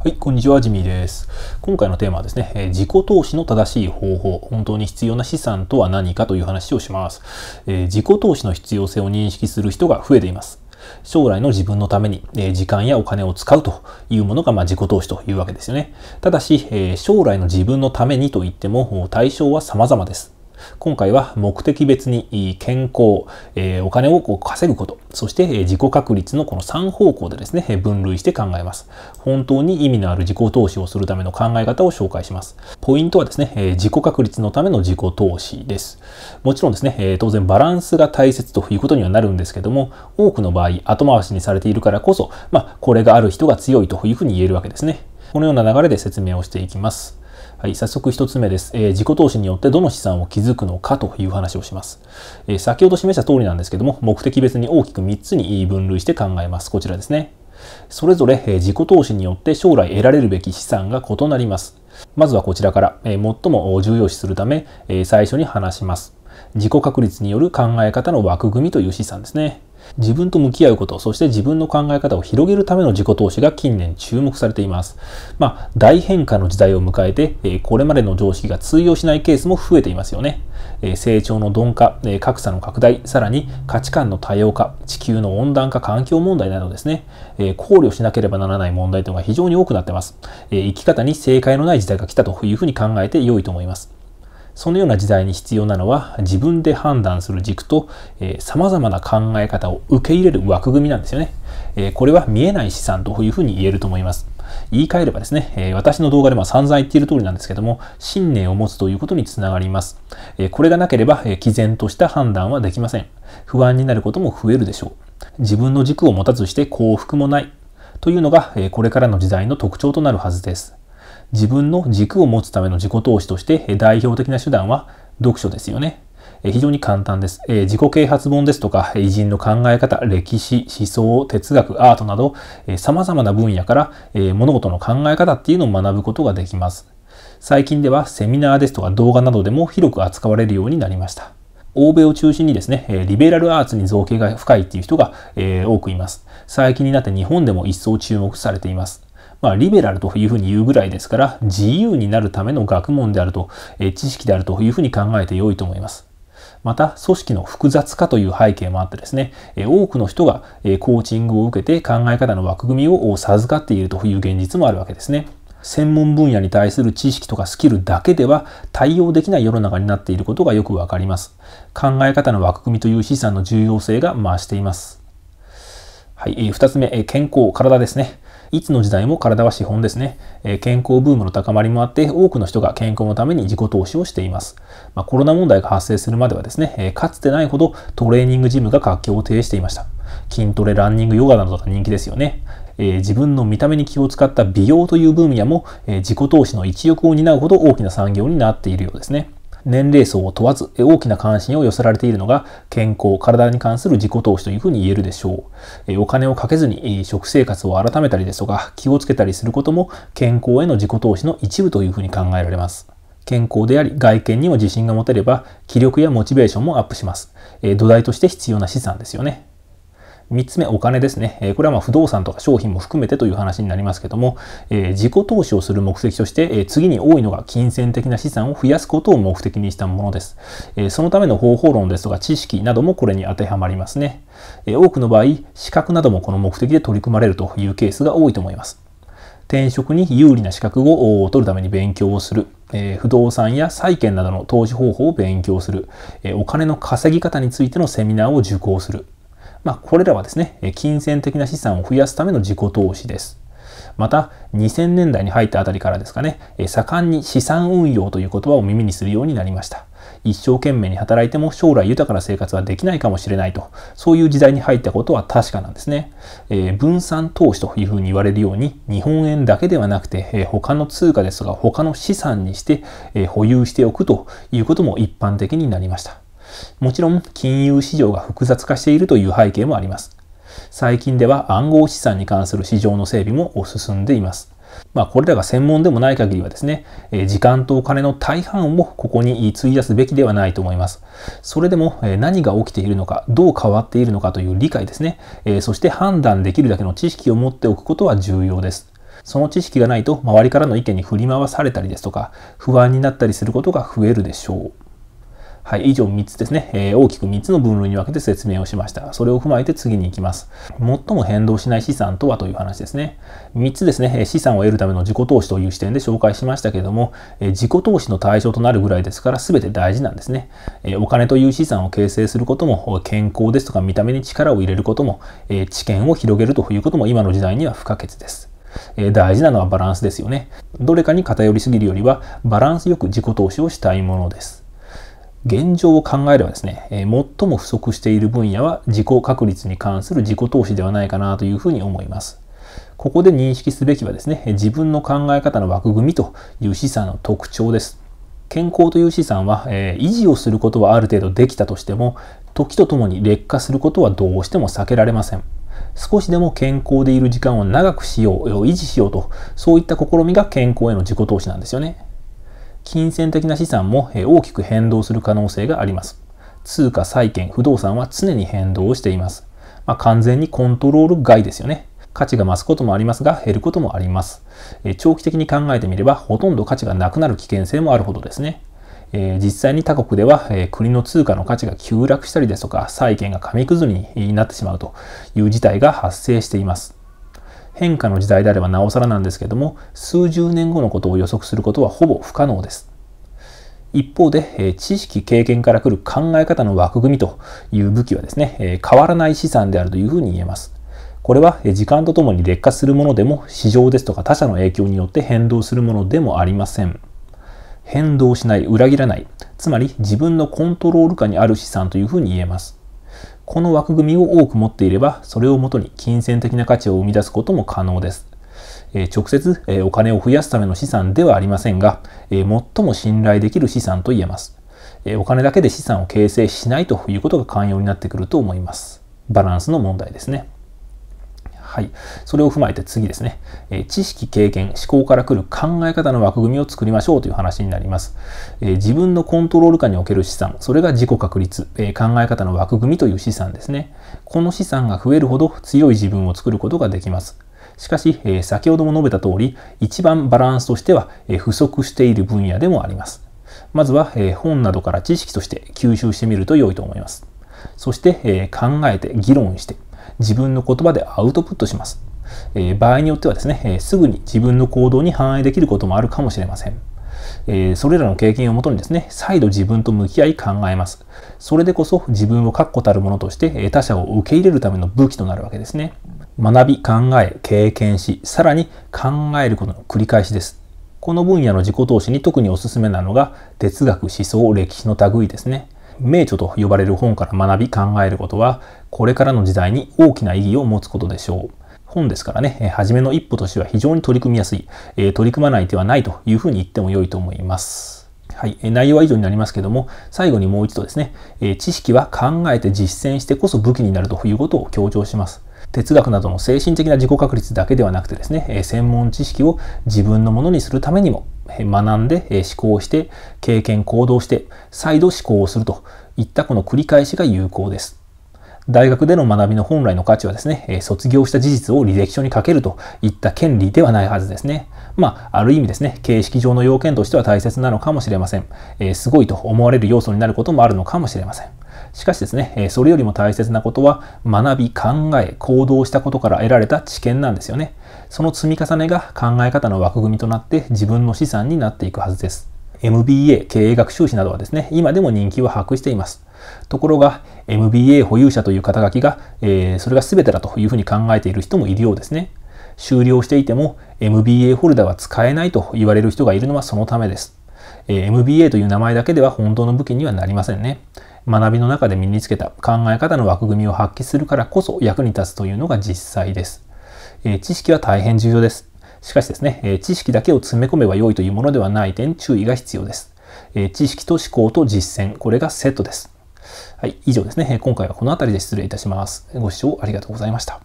はい、こんにちは、ジミーです。今回のテーマはですね、えー、自己投資の正しい方法、本当に必要な資産とは何かという話をします、えー、自己投資の必要性を認識する人が増えています。将来の自分のために、えー、時間やお金を使うというものが、まあ、自己投資というわけですよね。ただし、え将来の自分のためにといっても対象は様々です。今回は目的別に健康、えー、お金をこう稼ぐこと、そして自己確率のこの3方向でですね、分類して考えます。本当に意味のある自己投資をするための考え方を紹介します。ポイントはですね、えー、自己確率のための自己投資です。もちろんですね、えー、当然バランスが大切ということにはなるんですけども、多くの場合後回しにされているからこそ、まあ、これがある人が強いというふうに言えるわけですね。このような流れで説明をしていきます。はい、早速1つ目です、えー、自己投資によってどの資産を築くのかという話をします、えー、先ほど示した通りなんですけども、目的別に大きく3つに分類して考えます。こちらですね。それぞれ、えー、自己投資によって将来得られるべき資産が異なります。まずはこちらから、え最も重要視するため、え最初に話します。自己確率による考え方の枠組みという資産ですね。自分と向き合うこと、そして自分の考え方を広げるための自己投資が近年注目されています。まあ、大変化の時代を迎えて、えこれまでの常識が通用しないケースも増えていますよね。え成長の鈍化、え格差の拡大、さらに価値観の多様化、地球の温暖化、環境問題などですね、え考慮しなければならない問題というのが非常に多くなってます。え生き方に正解のない時代が来たというふうに考えて良いと思います。そのような時代に必要なのは自分で判断する軸と、えー、様々な考え方を受け入れる枠組みなんですよね。えー、これは見えない資産というふうに言えると思います。言い換えればですね、え私の動画でも散々言っている通りなんですけども、信念を持つということにつながります。えこれがなければ、え毅然とした判断はできません。不安になることも増えるでしょう。自分の軸を持たずして幸福もない。というのが、えこれからの時代の特徴となるはずです。自分の軸を持つための自己投資として代表的な手段は読書ですよね。非常に簡単です。自己啓発本ですとか、偉人の考え方、歴史、思想、哲学、アートなど、様々な分野から物事の考え方っていうのを学ぶことができます。最近ではセミナーですとか動画などでも広く扱われるようになりました。欧米を中心にですね、リベラルアーツに造形が深いっていう人が多くいます。最近になって日本でも一層注目されています。まあ、リベラルというふうに言うぐらいですから、自由になるための学問であると、え知識であるというふうに考えて良いと思います。また、組織の複雑化という背景もあってですね、多くの人がコーチングを受けて考え方の枠組みを授かっているという現実もあるわけですね。専門分野に対する知識とかスキルだけでは対応できない世の中になっていることがよくわかります。考え方の枠組みという資産の重要性が増しています。はい、えー、2つ目、え健康、体ですね。いつの時代も体は資本ですね。え健康ブームの高まりもあって、多くの人が健康のために自己投資をしています。まあ、コロナ問題が発生するまではですね、えかつてないほどトレーニングジムが活況を呈していました。筋トレ、ランニング、ヨガなどが人気ですよね。え自分の見た目に気を使った美容という分野も、え自己投資の一翼を担うほど大きな産業になっているようですね。年齢層を問わず、大きな関心を寄せられているのが、健康、体に関する自己投資というふうに言えるでしょう。お金をかけずに食生活を改めたりですとか、気をつけたりすることも、健康への自己投資の一部というふうに考えられます。健康であり、外見にも自信が持てれば、気力やモチベーションもアップします。土台として必要な資産ですよね。3つ目、お金ですね。えこれはま不動産とか商品も含めてという話になりますけども、え自己投資をする目的として、え次に多いのが金銭的な資産を増やすことを目的にしたものです。えそのための方法論ですとか知識などもこれに当てはまりますね。え多くの場合、資格などもこの目的で取り組まれるというケースが多いと思います。転職に有利な資格を取るために勉強をする、え不動産や債券などの投資方法を勉強する、えお金の稼ぎ方についてのセミナーを受講する、まあ、これらはですね、金銭的な資産を増やすための自己投資です。また、2000年代に入ったあたりからですかね、盛んに資産運用という言葉を耳にするようになりました。一生懸命に働いても将来豊かな生活はできないかもしれないと、そういう時代に入ったことは確かなんですね。えー、分散投資というふうに言われるように、日本円だけではなくて、えー、他の通貨ですとか他の資産にして、えー、保有しておくということも一般的になりました。もちろん金融市場が複雑化しているという背景もあります。最近では暗号資産に関する市場の整備も進んでいます。まあ、これらが専門でもない限りはですね、え時間とお金の大半をここに費やすべきではないと思います。それでも、え何が起きているのか、どう変わっているのかという理解ですね、えそして判断できるだけの知識を持っておくことは重要です。その知識がないと周りからの意見に振り回されたりですとか、不安になったりすることが増えるでしょう。はい、以上3つですね、えー、大きく3つの分類に分けて説明をしました。それを踏まえて次に行きます。最も変動しない資産とはという話ですね。3つですね、資産を得るための自己投資という視点で紹介しましたけれども、え自己投資の対象となるぐらいですから全て大事なんですね、えお金という資産を形成することも、健康ですとか見た目に力を入れることも、え知見を広げるということも今の時代には不可欠です。え大事なのはバランスですよね。どれかに偏りすぎるよりは、バランスよく自己投資をしたいものです。現状を考えればですね、えー、最も不足している分野は自己確率に関する自己投資ではないかなというふうに思います。ここで認識すべきはですね、自分の考え方の枠組みという資産の特徴です。健康という資産は、えー、維持をすることはある程度できたとしても、時とともに劣化することはどうしても避けられません。少しでも健康でいる時間を長くしよう、維持しようと、そういった試みが健康への自己投資なんですよね。金銭的な資産も大きく変動する可能性があります。通貨、債券、不動産は常に変動をしています。まあ、完全にコントロール外ですよね。価値が増すこともありますが、減ることもあります。え長期的に考えてみれば、ほとんど価値がなくなる危険性もあるほどですね。え実際に他国では、え国の通貨の価値が急落したりですとか、債券が紙くずになってしまうという事態が発生しています。変化の時代であればなおさらなんですけども数十年後のことを予測することはほぼ不可能です。一方で、知識、経験から来る考え方の枠組みという武器はですね、変わらない資産であるというふうに言えます。これは時間とともに劣化するものでも、市場ですとか他者の影響によって変動するものでもありません。変動しない、裏切らない、つまり自分のコントロール下にある資産というふうに言えます。この枠組みを多く持っていれば、それをもとに金銭的な価値を生み出すことも可能です。え直接、えお金を増やすための資産ではありませんが、え最も信頼できる資産と言えます、えお金だけで資産を形成しないということが肝要になってくると思います。バランスの問題ですね。はい。それを踏まえて次ですね。え知識、経験、思考から来る考え方の枠組みを作りましょうという話になります。え自分のコントロール下における資産、それが自己確率、え考え方の枠組みという資産ですね。この資産が増えるほど強い自分を作ることができます。しかし、え先ほども述べた通り、一番バランスとしては、え不足している分野でもあります。まずは、え本などから知識として吸収してみると良いと思います。そして、え考えて議論して自分の言葉でアウトプットします。え場合によってはですね、えすぐに自分の行動に反映できることもあるかもしれません。えそれらの経験をもとにですね、再度自分と向き合い考えます。それでこそ自分を確固たるものとして他者を受け入れるための武器となるわけですね。学び、考え、経験し、さらに考えることの繰り返しです。この分野の自己投資に特におすすめなのが哲学、思想、歴史の類ですね。名著と呼ばれる本から学び考えることは、これからの時代に大きな意義を持つことでしょう。本ですからね、初めの一歩としては非常に取り組みやすい、え取り組まない手はないというふうに言っても良いと思います。はい、内容は以上になりますけども、最後にもう一度ですね、え知識は考えて実践してこそ武器になるということを強調します。哲学などの精神的な自己確立だけではなくてですね、専門知識を自分のものにするためにも、学んで、え思考して、経験、行動して、再度思考をするといったこの繰り返しが有効です。大学での学びの本来の価値はですね、卒業した事実を履歴書に書けるといった権利ではないはずですね。まあ、ある意味ですね、形式上の要件としては大切なのかもしれません。えー、すごいと思われる要素になることもあるのかもしれません。しかしですね、それよりも大切なことは学び、考え、行動したことから得られた知見なんですよね。その積み重ねが考え方の枠組みとなって自分の資産になっていくはずです。MBA 経営学修士などはですね、今でも人気を博しています。ところが、MBA 保有者という肩書きが、えー、それが全てだというふうに考えている人もいるようですね。終了していても、MBA ホルダーは使えないと言われる人がいるのはそのためです。えー、MBA という名前だけでは本当の武器にはなりませんね。学びの中で身につけた考え方の枠組みを発揮するからこそ役に立つというのが実際です。えー、知識は大変重要です。しかしですね、えー、知識だけを詰め込めば良いというものではない点注意が必要です。えー、知識と思考と実践、これがセットです。はい、以上ですね。今回はこの辺りで失礼いたします。ご視聴ありがとうございました。